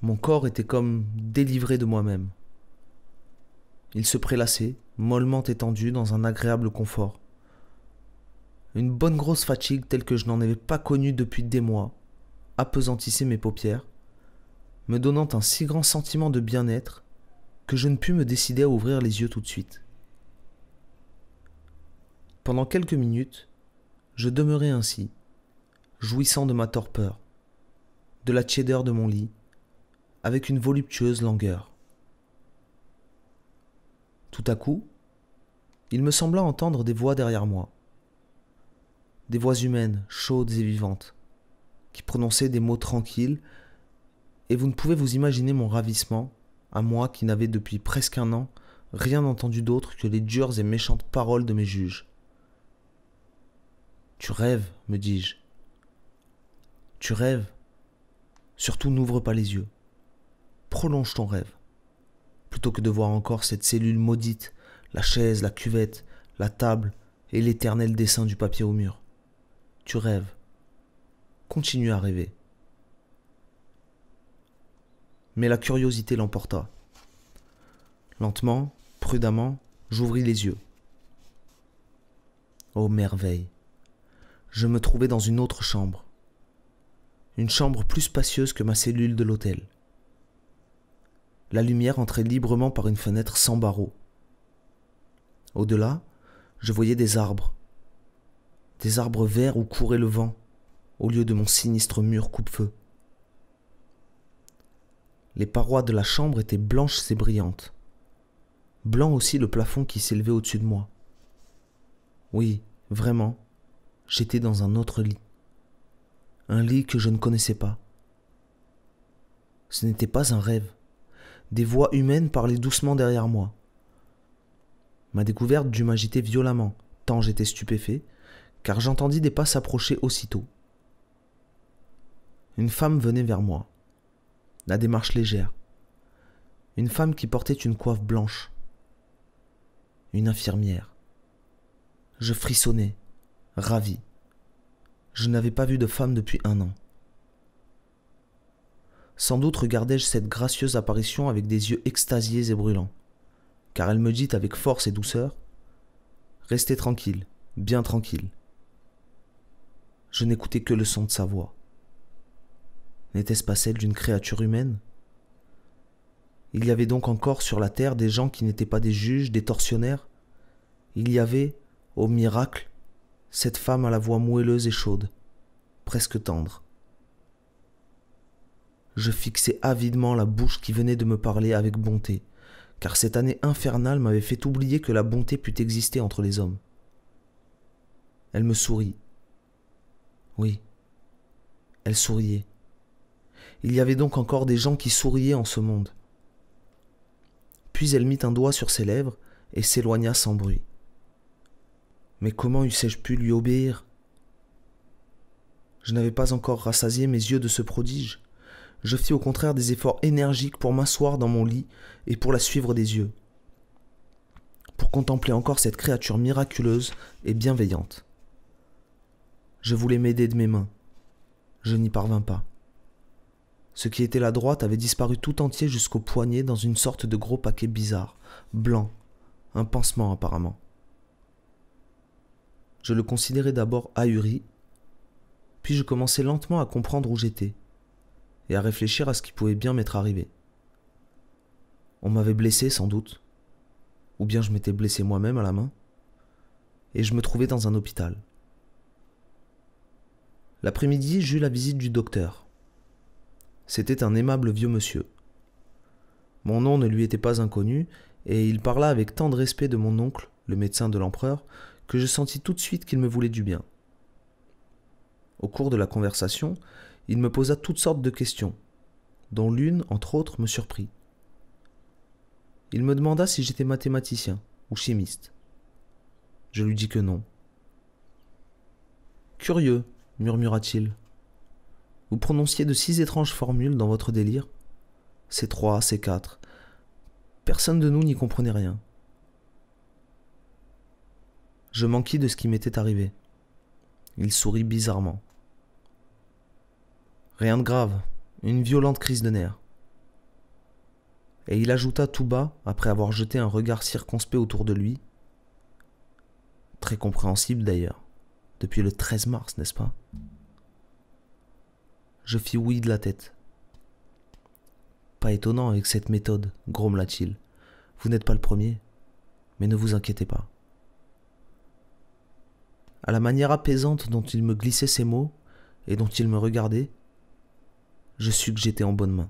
Mon corps était comme délivré de moi-même. Il se prélassait, mollement étendu, dans un agréable confort. Une bonne grosse fatigue telle que je n'en avais pas connue depuis des mois appesantissait mes paupières, me donnant un si grand sentiment de bien-être que je ne pus me décider à ouvrir les yeux tout de suite. Pendant quelques minutes, je demeurai ainsi, jouissant de ma torpeur, de la tiédeur de mon lit, avec une voluptueuse langueur. Tout à coup, il me sembla entendre des voix derrière moi, des voix humaines, chaudes et vivantes, qui prononçaient des mots tranquilles, et vous ne pouvez vous imaginer mon ravissement à moi qui n'avais depuis presque un an rien entendu d'autre que les dures et méchantes paroles de mes juges. Tu rêves, me dis-je. Tu rêves. Surtout n'ouvre pas les yeux. Prolonge ton rêve. Plutôt que de voir encore cette cellule maudite, la chaise, la cuvette, la table et l'éternel dessin du papier au mur. Tu rêves. Continue à rêver mais la curiosité l'emporta. Lentement, prudemment, j'ouvris les yeux. Oh merveille Je me trouvais dans une autre chambre. Une chambre plus spacieuse que ma cellule de l'hôtel. La lumière entrait librement par une fenêtre sans barreaux. Au-delà, je voyais des arbres. Des arbres verts où courait le vent, au lieu de mon sinistre mur coupe-feu. Les parois de la chambre étaient blanches et brillantes. Blanc aussi le plafond qui s'élevait au-dessus de moi. Oui, vraiment, j'étais dans un autre lit. Un lit que je ne connaissais pas. Ce n'était pas un rêve. Des voix humaines parlaient doucement derrière moi. Ma découverte dut m'agiter violemment, tant j'étais stupéfait, car j'entendis des pas s'approcher aussitôt. Une femme venait vers moi la démarche légère. Une femme qui portait une coiffe blanche. Une infirmière. Je frissonnais, ravi. Je n'avais pas vu de femme depuis un an. Sans doute regardais-je cette gracieuse apparition avec des yeux extasiés et brûlants, car elle me dit avec force et douceur Restez tranquille, bien tranquille. Je n'écoutais que le son de sa voix. N'était-ce pas celle d'une créature humaine Il y avait donc encore sur la terre des gens qui n'étaient pas des juges, des tortionnaires. Il y avait, au miracle, cette femme à la voix moelleuse et chaude, presque tendre. Je fixais avidement la bouche qui venait de me parler avec bonté, car cette année infernale m'avait fait oublier que la bonté pût exister entre les hommes. Elle me sourit. Oui, elle souriait. Il y avait donc encore des gens qui souriaient en ce monde. Puis elle mit un doigt sur ses lèvres et s'éloigna sans bruit. Mais comment eussé-je pu lui obéir Je n'avais pas encore rassasié mes yeux de ce prodige. Je fis au contraire des efforts énergiques pour m'asseoir dans mon lit et pour la suivre des yeux, pour contempler encore cette créature miraculeuse et bienveillante. Je voulais m'aider de mes mains. Je n'y parvins pas. Ce qui était la droite avait disparu tout entier jusqu'au poignet dans une sorte de gros paquet bizarre, blanc, un pansement apparemment. Je le considérais d'abord ahuri, puis je commençais lentement à comprendre où j'étais et à réfléchir à ce qui pouvait bien m'être arrivé. On m'avait blessé sans doute, ou bien je m'étais blessé moi-même à la main, et je me trouvais dans un hôpital. L'après-midi, j'eus la visite du docteur c'était un aimable vieux monsieur. Mon nom ne lui était pas inconnu, et il parla avec tant de respect de mon oncle, le médecin de l'empereur, que je sentis tout de suite qu'il me voulait du bien. Au cours de la conversation, il me posa toutes sortes de questions, dont l'une, entre autres, me surprit. Il me demanda si j'étais mathématicien ou chimiste. Je lui dis que non. Curieux, murmura-t-il. Vous prononciez de si étranges formules dans votre délire. C'est trois, c'est quatre. Personne de nous n'y comprenait rien. Je manquis de ce qui m'était arrivé. Il sourit bizarrement. Rien de grave, une violente crise de nerfs. Et il ajouta tout bas, après avoir jeté un regard circonspect autour de lui. Très compréhensible d'ailleurs, depuis le 13 mars, n'est-ce pas je fis oui de la tête. Pas étonnant avec cette méthode, grommela-t-il. Vous n'êtes pas le premier, mais ne vous inquiétez pas. À la manière apaisante dont il me glissait ces mots et dont il me regardait, je sus que j'étais en bonne main.